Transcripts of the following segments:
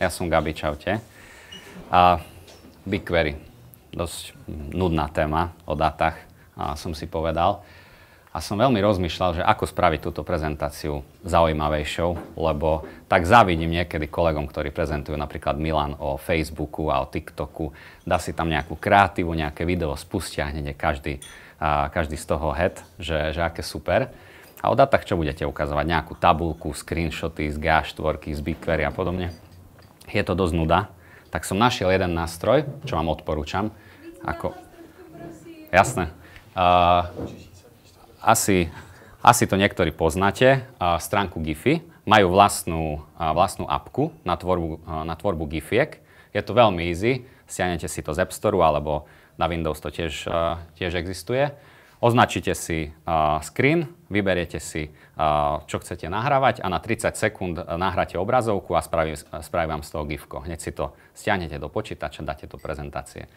Ja som Gabi, čaute. A BigQuery, dosť nudná téma o datách, a som si povedal. A som veľmi rozmýšľal, že ako spraviť túto prezentáciu zaujímavejšou, lebo tak závidím niekedy kolegom, ktorí prezentujú napríklad Milan o Facebooku a o TikToku. Dá si tam nejakú kreatívu, nejaké video, spustia hneď každý, a každý z toho head, že, že aké super. A o datách čo budete ukazovať? Nejakú tabulku, screenshoty z G4, z BigQuery a podobne? je to dosť nuda, tak som našiel jeden nástroj, čo vám odporúčam. Ako... Jasné. Uh, asi, asi to niektorí poznáte, uh, stránku GIFI. Majú vlastnú, uh, vlastnú apku na tvorbu, uh, na tvorbu Gifiek. Je to veľmi easy, stiahnete si to z App Store alebo na Windows to tiež, uh, tiež existuje. Označíte si screen, vyberiete si, čo chcete nahrávať a na 30 sekúnd e, nahráte obrazovku a spraví, spraví vám z toho gifko. Hneď si to stiahnete do počítača, dáte do prezentácie.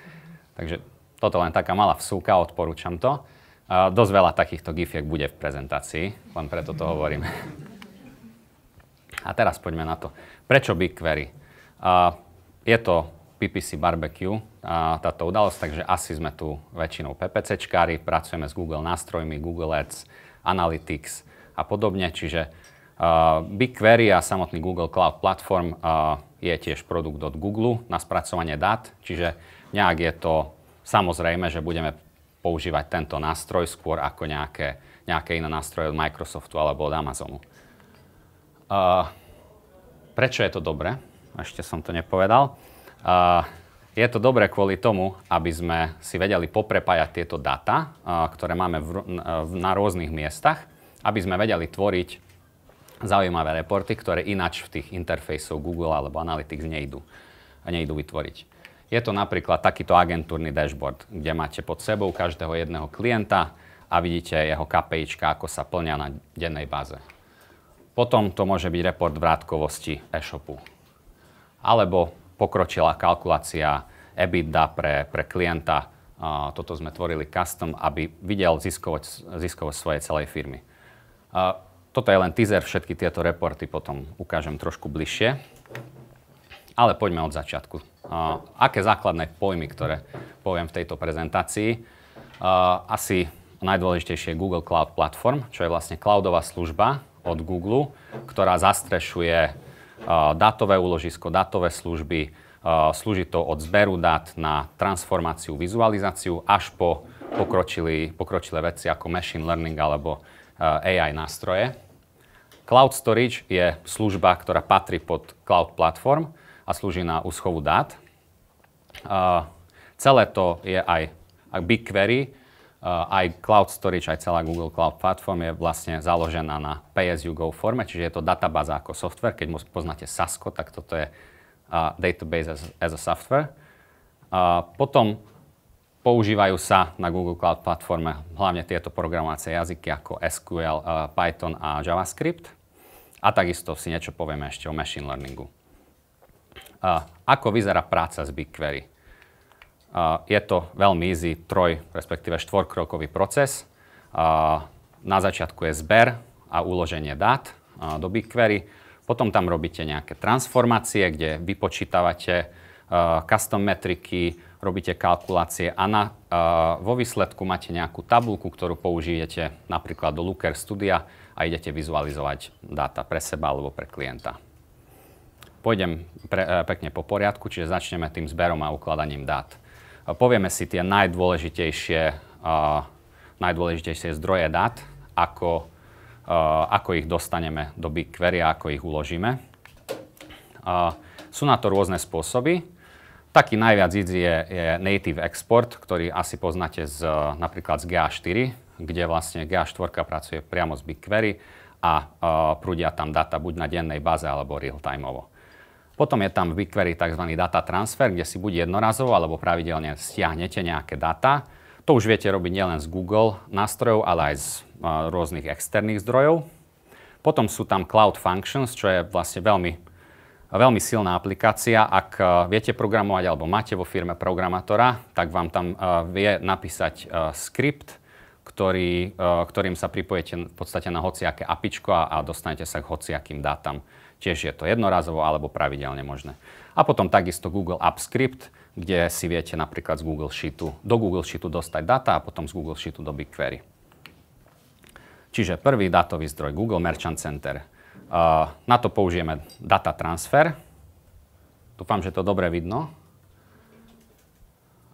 Takže toto len taká malá vsúka, odporúčam to. Dosť veľa takýchto gifiek bude v prezentácii, len preto to hovorím. A teraz poďme na to. Prečo BigQuery? Je to PPC Barbecue a táto udalosť, takže asi sme tu väčšinou PPCčkári, pracujeme s Google nástrojmi, Google Ads, Analytics a podobne, čiže uh, BigQuery a samotný Google Cloud Platform uh, je tiež produkt od Google na spracovanie dát, čiže nejak je to samozrejme, že budeme používať tento nástroj skôr ako nejaké, nejaké iné nástroje od Microsoftu alebo od Amazonu. Uh, prečo je to dobré? Ešte som to nepovedal je to dobré kvôli tomu, aby sme si vedeli poprepájať tieto data, ktoré máme v, na rôznych miestach, aby sme vedeli tvoriť zaujímavé reporty, ktoré ináč v tých interfejsoch Google alebo Analytics nejdu, nejdu vytvoriť. Je to napríklad takýto agentúrny dashboard, kde máte pod sebou každého jedného klienta a vidíte jeho KPIčka, ako sa plňa na dennej báze. Potom to môže byť report vrátkovosti e-shopu. Alebo pokročila kalkulácia EBITDA pre, pre klienta. Uh, toto sme tvorili custom, aby videl ziskovosť, ziskovosť svojej celej firmy. toto je len teaser, všetky tieto reporty potom ukážem trošku bližšie. Ale poďme od začiatku. aké základné pojmy, ktoré poviem v tejto prezentácii? asi najdôležitejšie je Google Cloud Platform, čo je vlastne cloudová služba od Google, ktorá zastrešuje dátové úložisko, datové služby, slúži to od zberu dát na transformáciu, vizualizáciu až po pokročilé veci ako machine learning alebo AI nástroje. Cloud Storage je služba, ktorá patrí pod Cloud Platform a slúži na úschovu dát. Celé to je aj BigQuery, Eh, aj Cloud Storage, aj celá Google Cloud Platform je vlastne založená na pay-as-you-go forme, čiže je to databáza ako software. Keď poznáte Sasko, tak toto je uh, database as, as a software. Uh, potom používajú sa na Google Cloud Platforme hlavne tieto programovacie jazyky ako SQL, uh, Python a JavaScript. A takisto si niečo povieme ešte o machine learningu. Uh, ako vyzerá práca s BigQuery? Je to veľmi easy troj, respektíve štvorkrokový proces. Na začiatku je zber a uloženie dát do BigQuery. Potom tam robíte nejaké transformácie, kde vypočítavate custom metriky, robíte kalkulácie a na, vo výsledku máte nejakú tabulku, ktorú použijete napríklad do Looker Studia a idete vizualizovať dáta pre seba alebo pre klienta. Pôjdem pre, e, pekne po poriadku, čiže začneme tým zberom a ukladaním dát povieme si tie najdôležitejšie, najdôležitejšie zdroje dát, ako, ako ich dostaneme do BigQuery a ako ich uložíme. Sú na to rôzne spôsoby. Taký najviac idzi je, je native export, ktorý asi poznáte z, napríklad z GA4, kde vlastne GA4 pracuje priamo z BigQuery a uh, prúdia tam data buď na dennej báze alebo real-timeovo. Potom je tam v BigQuery tzv. data transfer, kde si buď jednorazovo alebo pravidelne stiahnete nejaké data. To už viete robiť nielen z Google nástrojov, ale aj z e, rôznych externých zdrojov. Potom sú tam Cloud Functions, čo je vlastne veľmi, veľmi silná aplikácia. Ak e, viete programovať alebo máte vo firme programátora, tak vám tam e, vie napísať skript, ktorý, ktorým sa pripojete v podstate na hociaké apičko a dostanete sa k hociakým dátam. Tiež je to jednorazovo alebo pravidelne možné. A potom takisto Google Apps Script, kde si viete napríklad z Google Sheetu, do Google Sheetu dostať data a potom z Google Sheetu do BigQuery. Čiže prvý dátový zdroj Google Merchant Center. Uh, na to použijeme data transfer. Dúfam, že to dobre vidno.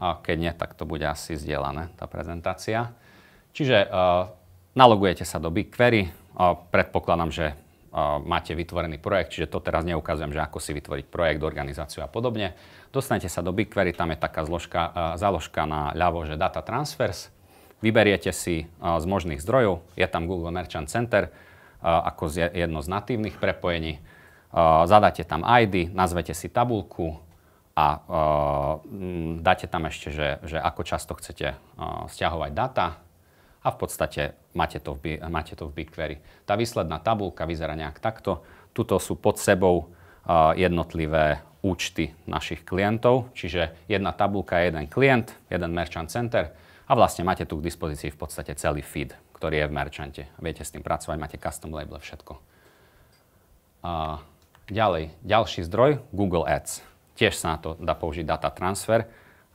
A keď nie, tak to bude asi zdieľané, tá prezentácia. Čiže uh, nalogujete sa do BigQuery. Uh, predpokladám, že máte vytvorený projekt, čiže to teraz neukazujem, že ako si vytvoriť projekt, organizáciu a podobne. Dostanete sa do BigQuery, tam je taká zložka, e, záložka na ľavo, že data transfers. Vyberiete si e, z možných zdrojov, je tam Google Merchant Center e, ako jedno z natívnych prepojení. Zadáte tam ID, nazvete si tabulku a dáte tam ešte, že, že ako často chcete stiahovať data a v podstate máte to v, máte to v BigQuery. Tá výsledná tabulka vyzerá nejak takto. Tuto sú pod sebou uh, jednotlivé účty našich klientov, čiže jedna tabulka je jeden klient, jeden merchant center a vlastne máte tu k dispozícii v podstate celý feed, ktorý je v merchante. Viete s tým pracovať, máte custom label, všetko. A ďalej, ďalší zdroj, Google Ads. Tiež sa na to dá použiť data transfer.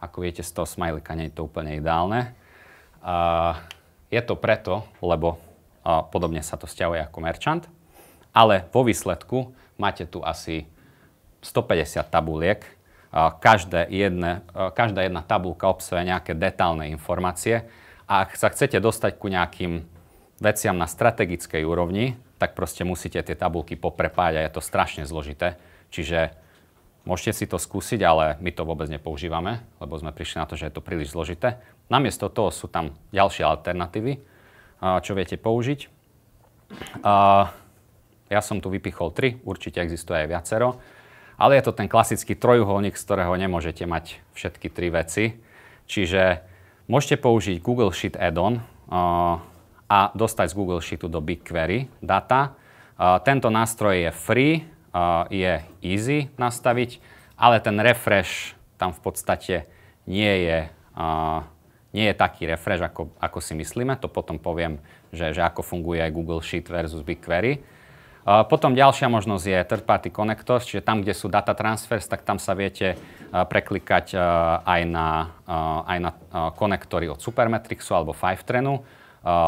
Ako viete, z toho smajlika nie je to úplne ideálne. A je to preto, lebo a, podobne sa to stiahuje ako merchant, ale vo výsledku máte tu asi 150 tabuliek. A, každé jedne, a, každá jedna tabulka obsahuje nejaké detálne informácie a ak sa chcete dostať ku nejakým veciam na strategickej úrovni, tak proste musíte tie tabulky poprepájať a je to strašne zložité. Čiže Môžete si to skúsiť, ale my to vôbec nepoužívame, lebo sme prišli na to, že je to príliš zložité. Namiesto toho sú tam ďalšie alternatívy, čo viete použiť. Ja som tu vypichol tri, určite existuje aj viacero, ale je to ten klasický trojuholník, z ktorého nemôžete mať všetky tri veci. Čiže môžete použiť Google Sheet add-on a dostať z Google Sheetu do BigQuery data. Tento nástroj je free, je easy nastaviť, ale ten refresh tam v podstate nie je, nie je taký refresh, ako, ako si myslíme. To potom poviem, že, že ako funguje aj Google Sheet versus BigQuery. Potom ďalšia možnosť je third party connectors, čiže tam, kde sú data transfers, tak tam sa viete preklikať aj na, aj na konektory od Supermetrixu alebo Fivetrenu.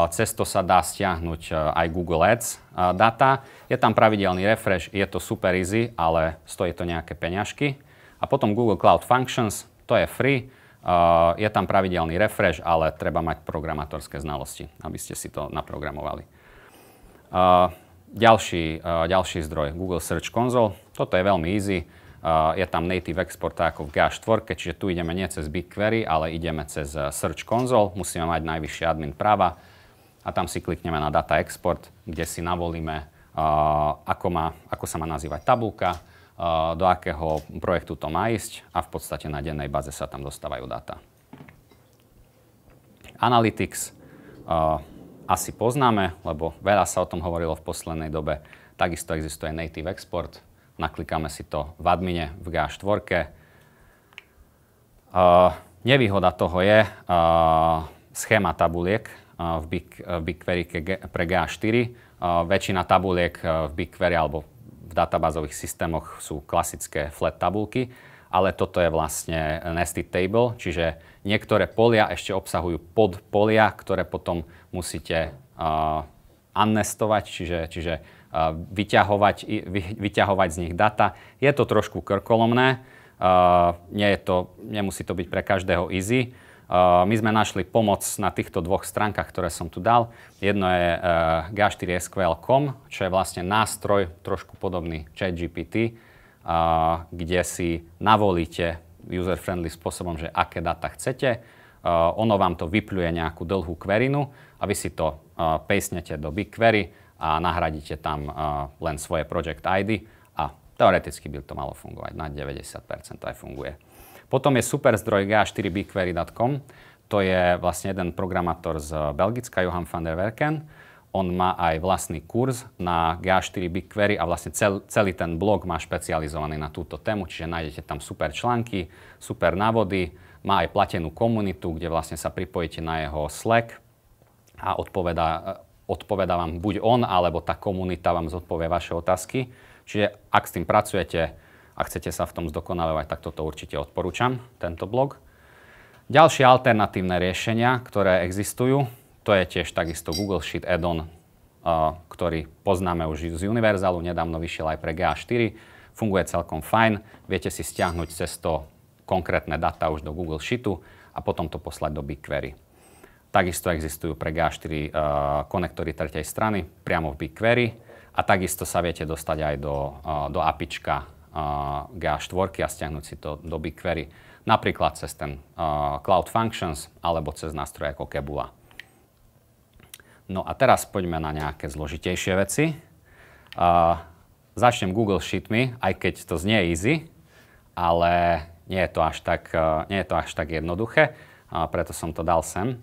Cez to sa dá stiahnuť e, aj Google Ads e, data. Je tam pravidelný refresh, je to super easy, ale stojí to nejaké peňažky. A potom Google Cloud Functions, to je free, e, je tam pravidelný refresh, ale treba mať programátorské znalosti, aby ste si to naprogramovali. Ďalší, ďalší zdroj, Google Search Console, toto je veľmi easy. Eh, je tam native export ako v GA4, čiže tu ideme nie cez BigQuery, ale ideme cez eh, Search Console, musíme mať najvyššie admin práva a tam si klikneme na Data Export, kde si navolíme, eh, ako, má, ako sa má nazývať tabulka, do akého projektu to má ísť a v podstate na dennej báze sa tam dostávajú data. Analytics asi poznáme, lebo veľa sa o tom hovorilo v poslednej dobe. Takisto existuje native export, naklikáme si to v admine v G4. Uh, nevýhoda toho je uh, schéma tabuliek uh, v, Big, uh, v BigQuery pre G4. Uh, väčšina tabuliek uh, v BigQuery alebo v databázových systémoch sú klasické flat tabulky, ale toto je vlastne nested table, čiže niektoré polia ešte obsahujú podpolia, ktoré potom musíte unnestovať, čiže, čiže vyťahovať, vyťahovať z nich data. Je to trošku krkolomné, nie je to, nemusí to byť pre každého easy. My sme našli pomoc na týchto dvoch stránkach, ktoré som tu dal. Jedno je g 4 sqlcom čo je vlastne nástroj trošku podobný ChatGPT, kde si navolíte user-friendly spôsobom, že aké data chcete. Ono vám to vypluje nejakú dlhú kverinu a vy si to pejsnete do BigQuery a nahradíte tam e, len svoje project ID a teoreticky by to malo fungovať. Na 90% aj funguje. Potom je super zdroj ga4bigquery.com. To je vlastne jeden programátor z Belgicka, Johan van der Werken. On má aj vlastný kurz na GA4 BigQuery a vlastne cel, celý ten blog má špecializovaný na túto tému, čiže nájdete tam super články, super návody, má aj platenú komunitu, kde vlastne sa pripojíte na jeho Slack a odpoveda odpoveda vám buď on, alebo tá komunita vám zodpovie vaše otázky. Čiže ak s tým pracujete a chcete sa v tom zdokonalovať, tak toto určite odporúčam, tento blog. Ďalšie alternatívne riešenia, ktoré existujú, to je tiež takisto Google Sheet add-on, ktorý poznáme už z Univerzalu, nedávno vyšiel aj pre GA4, funguje celkom fajn, viete si stiahnuť cez to konkrétne data už do Google Sheetu a potom to poslať do BigQuery. Takisto existujú pre GA4 eh, konektory tretej strany priamo v BigQuery a takisto sa viete dostať aj do, eh, do apička eh, GA4 a stiahnuť si to do BigQuery. Napríklad cez ten Cloud Functions alebo cez nástroje ako Kebula. No a teraz poďme na nejaké zložitejšie veci. Uh, začnem Google Sheetmi, aj keď to znie easy, ale nie je to až tak, uh, nie je to až tak jednoduché, uh, preto som to dal sem.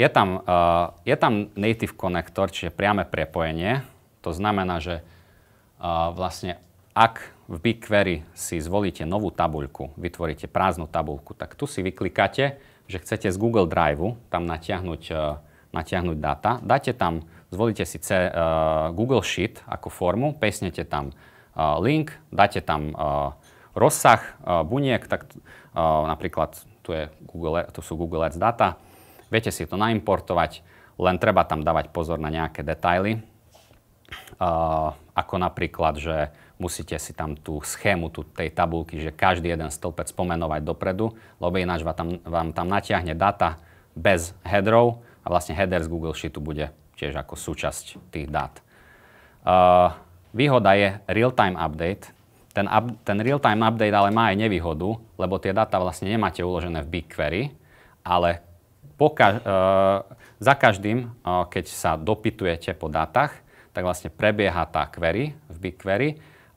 Je tam, uh, je tam native connector čiže priame prepojenie. To znamená, že uh, vlastne ak v BigQuery si zvolíte novú tabuľku, vytvoríte prázdnu tabuľku, tak tu si vyklikáte, že chcete z Google Drive tam natiahnuť, uh, natiahnuť data. Dáte tam, zvolíte si C, uh, Google Sheet ako formu, pesnete tam uh, link, dáte tam uh, rozsah uh, buniek, tak uh, napríklad tu, je Google, tu sú Google Ads data, Viete si to naimportovať, len treba tam dávať pozor na nejaké detaily, uh, ako napríklad, že musíte si tam tú schému tú, tej tabulky, že každý jeden stĺpec pomenovať dopredu, lebo ináč vám tam, vám tam natiahne data bez headerov a vlastne header z Google Sheetu bude tiež ako súčasť tých dát. Uh, výhoda je real-time update. Ten, up, ten real-time update ale má aj nevýhodu, lebo tie dáta vlastne nemáte uložené v BigQuery, ale poka- eh, za každým, eh, keď sa dopytujete po dátach, tak vlastne prebieha tá query v BigQuery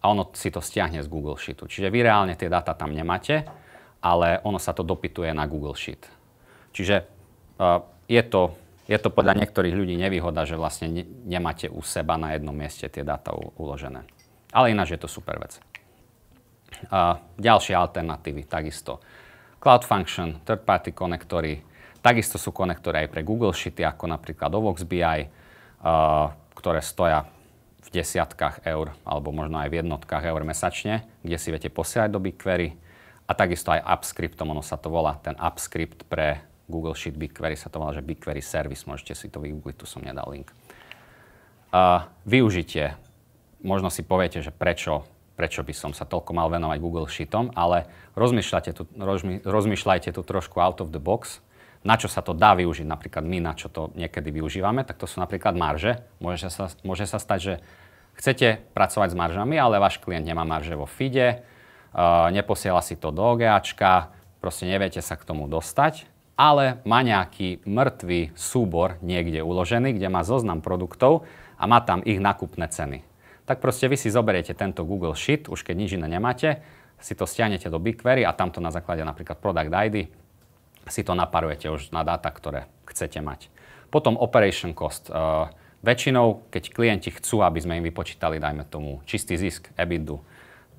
a ono si to stiahne z Google Sheetu. Čiže vy reálne tie dáta tam nemáte, ale ono sa to dopytuje na Google Sheet. Čiže eh, je to, je to podľa niektorých ľudí nevýhoda, že vlastne nemáte u seba na jednom mieste tie dáta uložené. Ale ináč je to super vec. ďalšie alternatívy takisto. Cloud Function, third-party konektory, Takisto sú konektory aj pre Google Sheety, ako napríklad Ovox BI, eh, ktoré stoja v desiatkách eur, alebo možno aj v jednotkách eur mesačne, kde si viete posielať do BigQuery. A takisto aj AppScriptom, ono sa to volá, ten AppScript pre Google Sheet BigQuery sa to volá, že BigQuery Service, môžete si to vygoogliť, tu som nedal link. Uh, využitie. Možno si poviete, že prečo, prečo by som sa toľko mal venovať Google Sheetom, ale rozmýšľajte tu, rozmi, rozmýšľajte tu trošku out of the box na čo sa to dá využiť, napríklad my, na čo to niekedy využívame, tak to sú napríklad marže. Môže sa, môže sa stať, že chcete pracovať s maržami, ale váš klient nemá marže vo FIDE, uh, neposiela si to do OGAčka, proste neviete sa k tomu dostať, ale má nejaký mŕtvý súbor niekde uložený, kde má zoznam produktov a má tam ich nakupné ceny. Tak proste vy si zoberiete tento Google Sheet, už keď nič iné nemáte, si to stiahnete do BigQuery a tamto na základe napríklad Product ID si to naparujete už na dáta, ktoré chcete mať. Potom operation cost. Uh, väčšinou, keď klienti chcú, aby sme im vypočítali, dajme tomu, čistý zisk, EBITDA,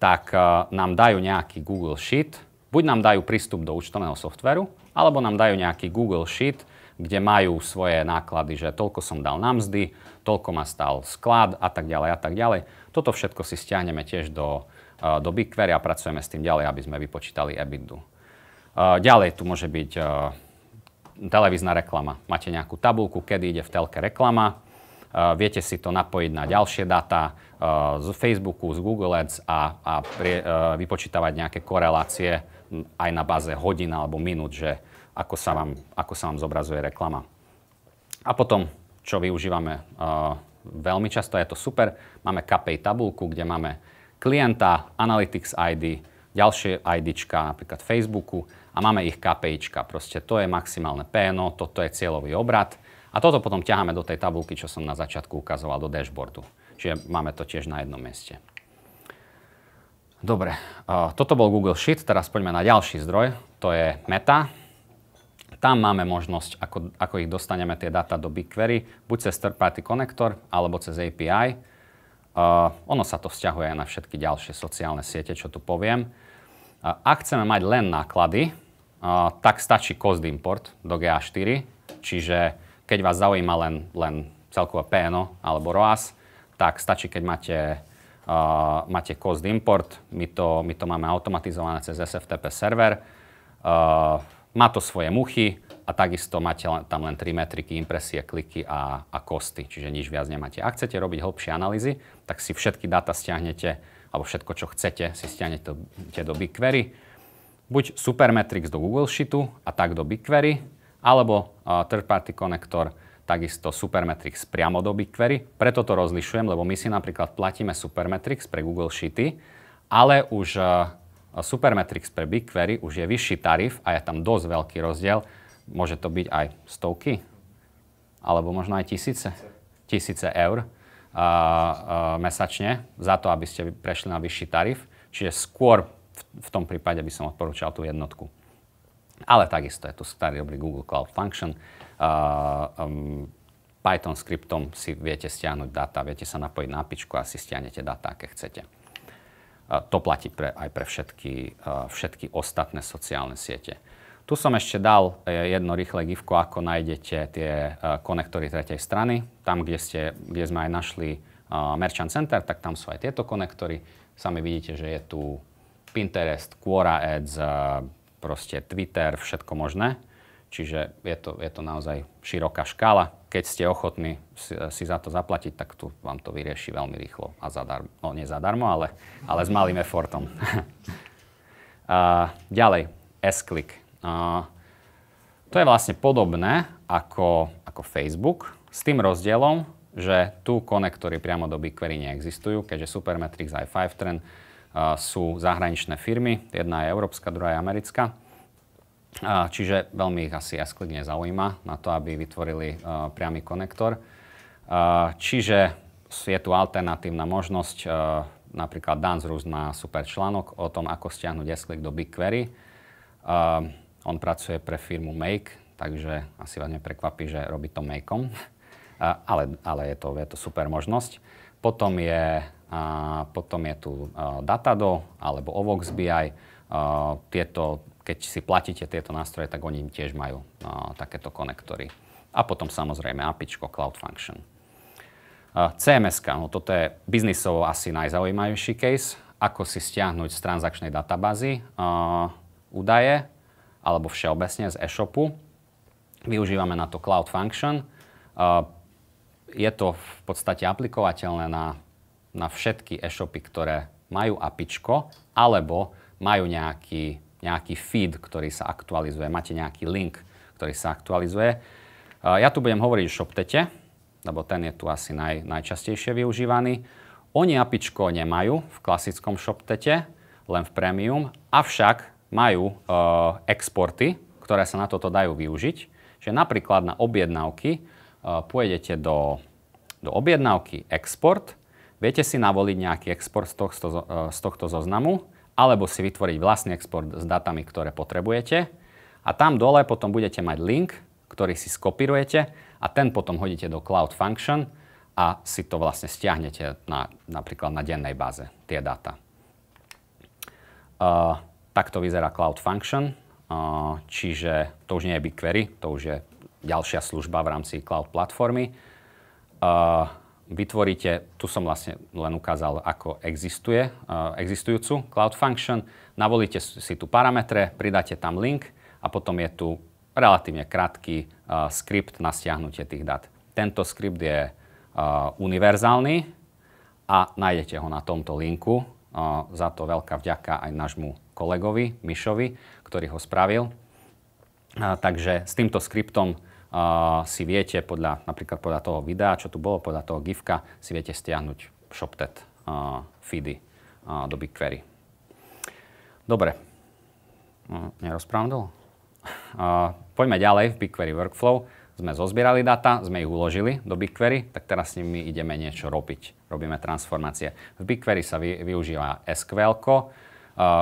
tak uh, nám dajú nejaký Google Sheet, buď nám dajú prístup do účtovného softveru, alebo nám dajú nejaký Google Sheet, kde majú svoje náklady, že toľko som dal na mzdy, toľko ma stál sklad a tak ďalej a tak ďalej. Toto všetko si stiahneme tiež do, do BigQuery a pracujeme s tým ďalej, aby sme vypočítali EBITDA. Ďalej tu môže byť e, televízna reklama. Máte nejakú tabulku, kedy ide v telke reklama. E, viete si to napojiť na ďalšie data e, z Facebooku, z Google Ads a, a prie, vypočítavať nejaké korelácie aj na báze hodín alebo minút, že ako sa vám, ako sa vám zobrazuje reklama. A potom, čo využívame veľmi často, je to super, máme KPI tabulku, kde máme klienta, Analytics ID, ďalšie ID napríklad Facebooku, a máme ich KPIčka. Proste to je maximálne PNO, toto je cieľový obrad a toto potom ťaháme do tej tabulky, čo som na začiatku ukazoval, do dashboardu. Čiže máme to tiež na jednom mieste. Dobre, toto bol Google Sheet, teraz poďme na ďalší zdroj, to je Meta. Tam máme možnosť, ako, ako ich dostaneme tie data do BigQuery, buď cez third-party konektor, alebo cez API. Uh, ono sa to vzťahuje aj na všetky ďalšie sociálne siete, čo tu poviem. Uh, ak chceme mať len náklady, tak stačí cost import do GA4, čiže keď vás zaujíma len, len celkové PNO alebo ROAS, tak stačí, keď máte, uh, máte cost import, my to, my to máme automatizované cez SFTP server, uh, má to svoje muchy a takisto máte len, tam len tri metriky, impresie, kliky a, a kosty, čiže nič viac nemáte. Ak chcete robiť hlbšie analýzy, tak si všetky dáta stiahnete, alebo všetko, čo chcete, si stiahnete do BigQuery buď Supermetrics do Google Sheetu a tak do BigQuery, alebo third party konektor takisto Supermetrics priamo do BigQuery. Preto to rozlišujem, lebo my si napríklad platíme Supermetrics pre Google Sheety, ale už Supermetrix Supermetrics pre BigQuery už je vyšší tarif a je tam dosť veľký rozdiel. Môže to byť aj stovky, alebo možno aj tisíce, tisíce eur uh, uh, mesačne za to, aby ste prešli na vyšší tarif. Čiže skôr v tom prípade by som odporúčal tú jednotku. Ale takisto je tu starý dobrý Google Cloud Function. Uh, um, Python skriptom si viete stiahnuť data, viete sa napojiť na pičku a si stiahnete data, aké chcete. Uh, to platí pre, aj pre všetky, uh, všetky ostatné sociálne siete. Tu som ešte dal e, jedno rýchle gifko, ako nájdete tie e, konektory tretej strany. Tam, kde, ste, kde sme aj našli Merchant Center, tak tam sú aj tieto konektory. Sami vidíte, že je tu Pinterest, Quora Ads, eh, proste Twitter, všetko možné. Čiže je to, je to naozaj široká škála. Keď ste ochotní si, si za to zaplatiť, tak tu vám to vyrieši veľmi rýchlo a zadarmo. No nie zadarmo, ale, ale s malým efortom. uh, ďalej, S-click. to je vlastne podobné ako, ako Facebook, s tým rozdielom, že tu konektory priamo do BigQuery neexistujú, keďže Supermetrics aj FiveTrend sú zahraničné firmy. Jedna je európska, druhá je americká. Čiže veľmi ich asi SQL nezaujíma na to, aby vytvorili priamy konektor. Čiže je tu alternatívna možnosť, napríklad Danzrus má super článok o tom, ako stiahnuť SQL do BigQuery. On pracuje pre firmu Make, takže asi vás neprekvapí, že robí to Makeom. Ale, ale je, to, je to super možnosť. Potom je a potom je tu Datado alebo Ovox BI. Tieto, keď si platíte tieto nástroje, tak oni tiež majú takéto konektory. A potom samozrejme APIčko, Cloud Function. cms no toto je biznisovo asi najzaujímavejší case, ako si stiahnuť z transakčnej databázy údaje, alebo všeobecne z e-shopu. Využívame na to Cloud Function. Je to v podstate aplikovateľné na na všetky e-shopy, ktoré majú apičko alebo majú nejaký, nejaký feed, ktorý sa aktualizuje. Máte nejaký link, ktorý sa aktualizuje. Ja tu budem hovoriť o ShopTete, lebo ten je tu asi naj, najčastejšie využívaný. Oni apičko nemajú v klasickom ShopTete, len v Premium, avšak majú e, exporty, ktoré sa na toto dajú využiť. Čiže napríklad na objednávky e, pôjdete do, do objednávky export, Viete si navoliť nejaký export z tohto, e, z tohto zoznamu, alebo si vytvoriť vlastný export s datami, ktoré potrebujete. A tam dole potom budete mať link, ktorý si skopírujete a ten potom hodíte do Cloud Function a si to vlastne stiahnete na, napríklad na dennej báze, tie dáta. Uh, takto vyzerá Cloud Function, uh, čiže to už nie je BigQuery, to už je ďalšia služba v rámci Cloud platformy. Uh, vytvoríte, tu som vlastne len ukázal, ako existuje, eh, existujúcu Cloud Function, navolíte si tu parametre, pridáte tam link a potom je tu relatívne krátky eh, skript na stiahnutie tých dát. Tento skript je eh, univerzálny a nájdete ho na tomto linku. Za to veľká vďaka aj nášmu kolegovi Mišovi, ktorý ho spravil. Takže s týmto skriptom si viete podľa, napríklad podľa toho videa, čo tu bolo, podľa toho gifka, si viete stiahnuť ShopTet feedy do BigQuery. Dobre. No, nerozprávam dlho. Poďme ďalej v BigQuery Workflow. Sme zozbierali data, sme ich uložili do BigQuery, tak teraz s nimi ideme niečo robiť. Robíme transformácie. V BigQuery sa vy, využíva SQL. -ko.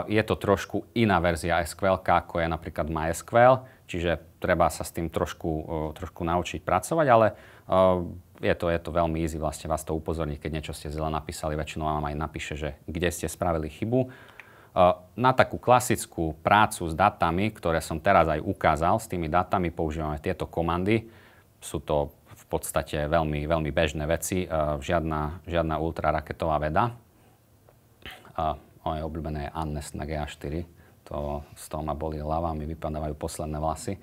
Je to trošku iná verzia SQL, ako je napríklad MySQL Čiže treba sa s tým trošku, e, trošku naučiť pracovať, ale e, je to, je to veľmi easy vlastne vás to upozorniť, keď niečo ste zle napísali. Väčšinou vám aj napíše, že kde ste spravili chybu. E, na takú klasickú prácu s datami, ktoré som teraz aj ukázal, s tými datami používame tieto komandy. Sú to v podstate veľmi, veľmi bežné veci, žiadna, žiadna ultraraketová veda. Moje obľúbené je Annes na GA4 to, z toho ma boli hlava, mi vypadávajú posledné vlasy.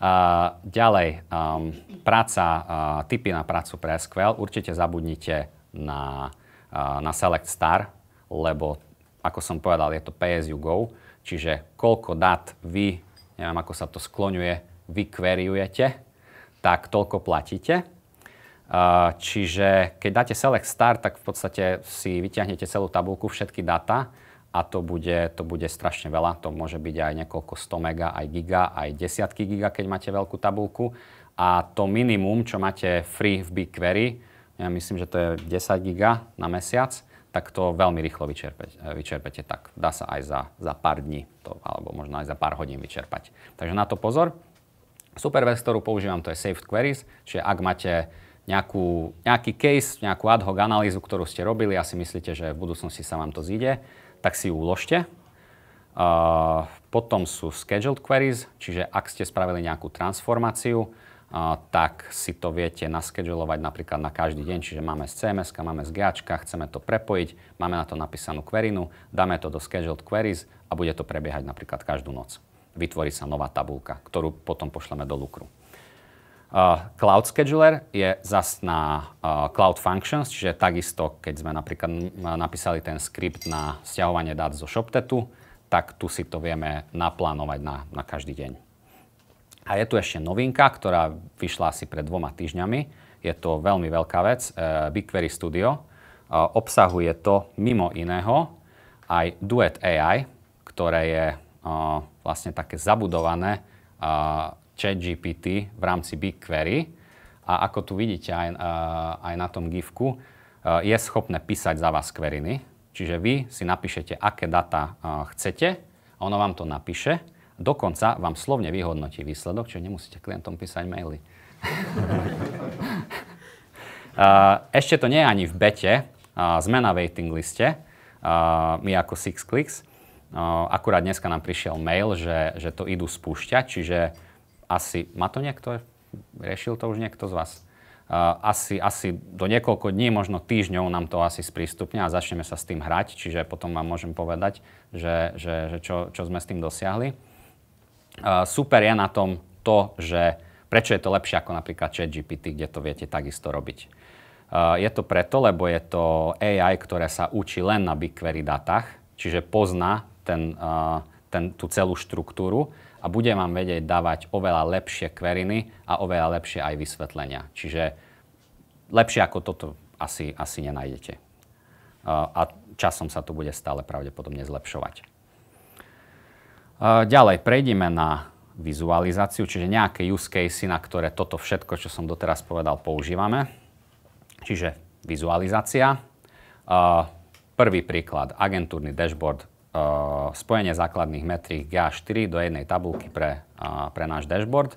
Uh, ďalej, um, práca, uh, typy na prácu pre SQL. Určite zabudnite na, uh, na Select Star, lebo, ako som povedal, je to pay as you go, čiže koľko dát vy, neviem, ako sa to skloňuje, vy queryujete, tak toľko platíte. Uh, čiže keď dáte Select Star, tak v podstate si vyťahnete celú tabulku, všetky dáta a to bude, to bude strašne veľa. To môže byť aj niekoľko 100 mega, aj giga, aj desiatky giga, keď máte veľkú tabulku. A to minimum, čo máte free v BigQuery, ja myslím, že to je 10 giga na mesiac, tak to veľmi rýchlo vyčerpete. vyčerpete. Tak dá sa aj za, za pár dní, to, alebo možno aj za pár hodín vyčerpať. Takže na to pozor. Super vec, ktorú používam, to je Saved Queries, čiže ak máte nejakú, nejaký case, nejakú ad hoc analýzu, ktorú ste robili a si myslíte, že v budúcnosti sa vám to zíde, tak si ju uložte. Uh, potom sú scheduled queries, čiže ak ste spravili nejakú transformáciu, uh, tak si to viete naschedulovať napríklad na každý deň, čiže máme z CMS, máme z GAčka, chceme to prepojiť, máme na to napísanú querinu, dáme to do scheduled queries a bude to prebiehať napríklad každú noc. Vytvorí sa nová tabulka, ktorú potom pošleme do Lukru. Eh, cloud Scheduler je zas na eh, Cloud Functions, čiže takisto, keď sme napríklad napísali ten skript na stiahovanie dát zo ShopTetu, tak tu si to vieme naplánovať na, na každý deň. A je tu ešte novinka, ktorá vyšla asi pred dvoma týždňami. Je to veľmi veľká vec, eh, BigQuery Studio. Obsahuje to mimo iného aj Duet AI, ktoré je vlastne také zabudované ChatGPT v rámci BigQuery a ako tu vidíte aj, aj na tom gifku, e, je schopné písať za vás queryny. Čiže vy si napíšete, aké data e, chcete, ono vám to napíše. Dokonca vám slovne vyhodnotí výsledok, čiže nemusíte klientom písať maily. E, ešte to nie je ani v bete, sme na waiting liste, my ako SixClicks. Akurát dneska nám prišiel mail, že, že to idú spúšťať, čiže asi, má to niekto, riešil to už niekto z vás? asi, asi do niekoľko dní, možno týždňov nám to asi sprístupne a začneme sa s tým hrať, čiže potom vám môžem povedať, že, že, že čo, čo sme s tým dosiahli. Super je na tom to, že prečo je to lepšie ako napríklad ChatGPT, kde to viete takisto robiť. Je to preto, lebo je to AI, ktoré sa učí len na BigQuery datách, čiže pozná ten, ten, tú celú štruktúru a bude vám vedieť dávať oveľa lepšie kveriny a oveľa lepšie aj vysvetlenia. Čiže lepšie ako toto asi, asi nenájdete. A časom sa to bude stále pravdepodobne zlepšovať. Ďalej, prejdeme na vizualizáciu, čiže nejaké use case, na ktoré toto všetko, čo som doteraz povedal, používame. Čiže vizualizácia. Prvý príklad, agentúrny dashboard Eh, spojenie základných metrík GA4 do jednej tabulky pre, eh, pre náš dashboard. Eh,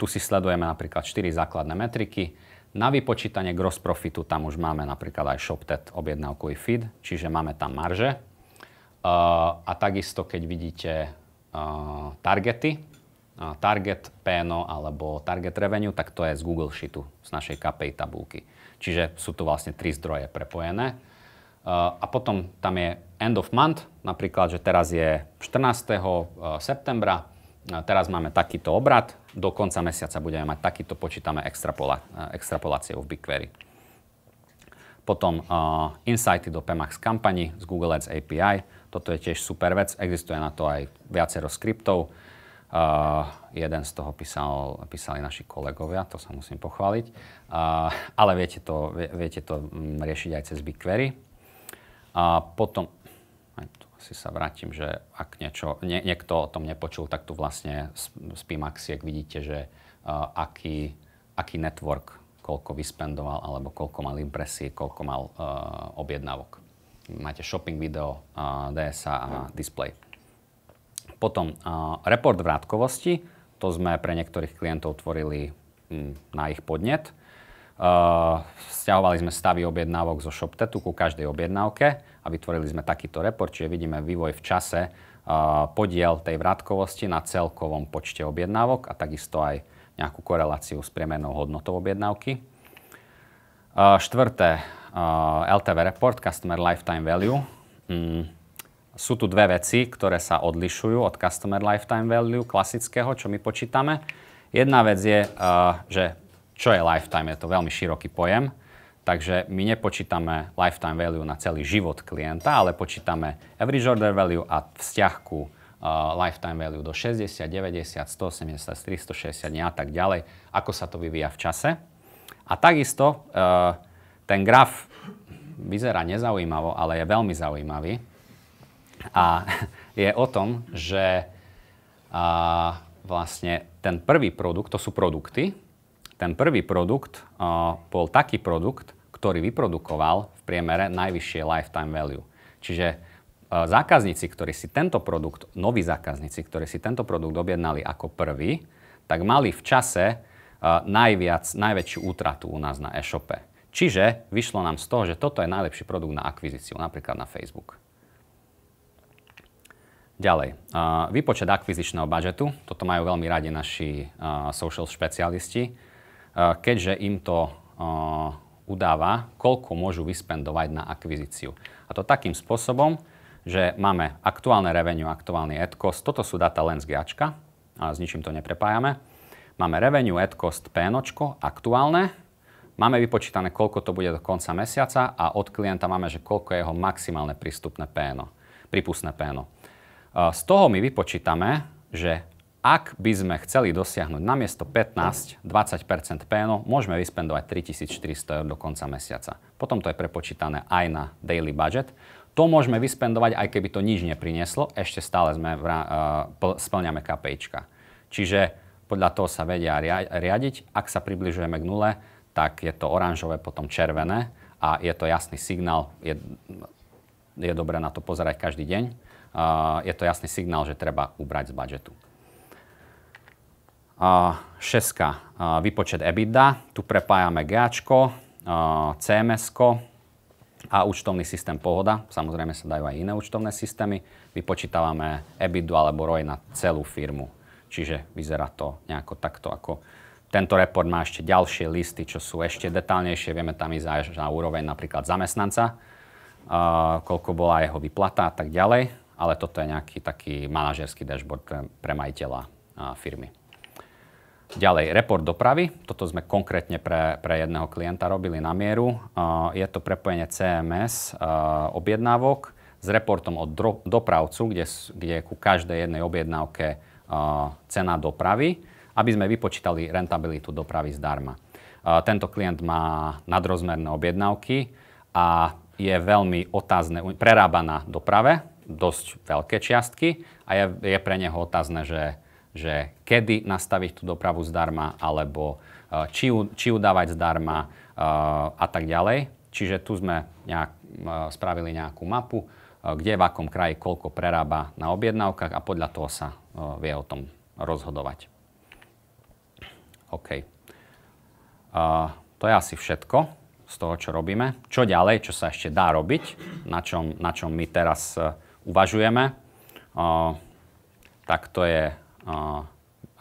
tu si sledujeme napríklad 4 základné metriky. Na vypočítanie gross profitu tam už máme napríklad aj ShopTet i feed, čiže máme tam marže. A takisto, keď vidíte targety, target PNO alebo target revenue, tak to je z Google Sheetu, z našej KPI tabulky. Čiže sú tu vlastne tri zdroje prepojené. A potom tam je end of month, napríklad, že teraz je 14. Eh, septembra, teraz máme takýto obrad, do konca mesiaca budeme mať takýto, počítame extrapola, eh, extrapoláciu v BigQuery. Potom uh, insighty do PMAX kampani z Google Ads API. Toto je tiež super vec, existuje na to aj viacero skriptov. Uh, jeden z toho písal, písali naši kolegovia, to sa musím pochváliť. Uh, ale viete to, viete to mm, riešiť aj cez BigQuery. A potom aj tu asi sa vrátim, že ak niečo, nie, niekto o tom nepočul, tak tu vlastne z, z Pimaxiek vidíte, že uh, aký, aký network koľko vyspendoval, alebo koľko mal impresie, koľko mal uh, objednávok. Máte shopping video, uh, DSA a display. Potom uh, report vrátkovosti, to sme pre niektorých klientov tvorili mm, na ich podnet. Uh, Sťahovali sme stavy objednávok zo ShopTetu ku každej objednávke a vytvorili sme takýto report, čiže vidíme vývoj v čase, podiel tej vrátkovosti na celkovom počte objednávok a takisto aj nejakú koreláciu s priemernou hodnotou objednávky. Štvrté, LTV report, Customer Lifetime Value. Mm, sú tu dve veci, ktoré sa odlišujú od Customer Lifetime Value klasického, čo my počítame. Jedna vec je, že čo je lifetime, je to veľmi široký pojem. Takže my nepočítame lifetime value na celý život klienta, ale počítame average order value a vzťah ku uh, lifetime value do 60, 90, 180, 360 dní a tak ďalej, ako sa to vyvíja v čase. A takisto uh, ten graf vyzerá nezaujímavo, ale je veľmi zaujímavý. A je o tom, že uh, vlastne ten prvý produkt, to sú produkty, ten prvý produkt bol taký produkt, ktorý vyprodukoval v priemere najvyššie lifetime value. Čiže zákazníci, ktorí si tento produkt, noví zákazníci, ktorí si tento produkt objednali ako prvý, tak mali v čase najviac, najväčšiu útratu u nás na e-shope. Čiže vyšlo nám z toho, že toto je najlepší produkt na akvizíciu, napríklad na Facebook. Ďalej, výpočet akvizičného budžetu. Toto majú veľmi radi naši social špecialisti keďže im to udáva, koľko môžu vyspendovať na akvizíciu. A to takým spôsobom, že máme aktuálne revenue, aktuálny ad cost. Toto sú data len z GAčka, a s ničím to neprepájame. Máme revenue, ad cost, PNOčko, aktuálne. Máme vypočítané, koľko to bude do konca mesiaca a od klienta máme, že koľko je jeho maximálne prístupné PNO, prípustné PNO. Z toho my vypočítame, že ak by sme chceli dosiahnuť namiesto 15-20 PNO, môžeme vyspendovať 3400 eur do konca mesiaca. Potom to je prepočítané aj na daily budget. To môžeme vyspendovať, aj keby to nič neprinieslo, ešte stále sme uh, splňame KPIčka. Čiže podľa toho sa vedia riadiť. Ak sa približujeme k nule, tak je to oranžové, potom červené a je to jasný signál, je, je dobré na to pozerať každý deň. Uh, je to jasný signál, že treba ubrať z budžetu. 6. vypočet EBITDA, tu prepájame GAčko, cms a účtovný systém Pohoda. Samozrejme sa dajú aj iné účtovné systémy. Vypočítavame EBITDA alebo ROI na celú firmu. Čiže vyzerá to nejako takto ako... Tento report má ešte ďalšie listy, čo sú ešte detálnejšie. Vieme tam ísť až na úroveň napríklad zamestnanca, uh, koľko bola jeho vyplata a tak ďalej. Ale toto je nejaký taký manažerský dashboard pre, pre majiteľa uh, firmy. Ďalej, report dopravy. Toto sme konkrétne pre, pre jedného klienta robili na mieru. Je to prepojenie CMS objednávok s reportom od dopravcu, kde, kde je ku každej jednej objednávke cena dopravy, aby sme vypočítali rentabilitu dopravy zdarma. Tento klient má nadrozmerné objednávky a je veľmi otázne, prerába na doprave, dosť veľké čiastky a je, je pre neho otázne, že že kedy nastaviť tú dopravu zdarma, alebo e, či ju, či ju dávať zdarma e, a tak ďalej. Čiže tu sme nejak, e, spravili nejakú mapu, kde v akom kraji koľko prerába na objednávkach a podľa toho sa vie o tom rozhodovať. OK. To je asi všetko z toho, čo robíme. Čo ďalej, čo sa ešte dá robiť, na čom, na čom my teraz uvažujeme, tak to je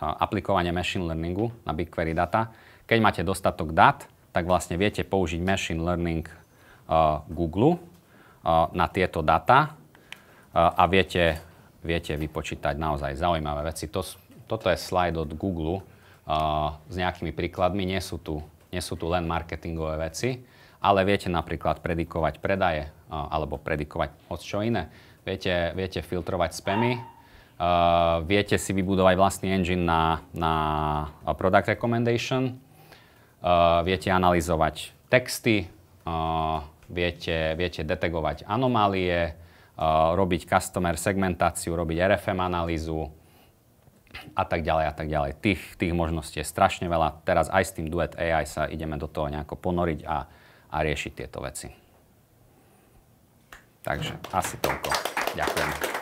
aplikovanie machine learningu na BigQuery data. Keď máte dostatok dát, tak vlastne viete použiť machine learning Google na tieto data a viete, viete vypočítať naozaj zaujímavé veci. To, toto je slide od Google s nejakými príkladmi. Nie sú, tu, nie sú tu len marketingové veci, ale viete napríklad predikovať predaje alebo predikovať od čo iné. Viete, viete filtrovať spamy, Uh, viete si vybudovať vlastný engine na, na product recommendation, uh, viete analyzovať texty, uh, viete, viete detegovať anomálie, uh, robiť customer segmentáciu, robiť RFM analýzu a tak ďalej a tak ďalej. Tých, tých možností je strašne veľa. Teraz aj s tým Duet AI sa ideme do toho nejako ponoriť a, a riešiť tieto veci. Takže asi toľko. Ďakujem.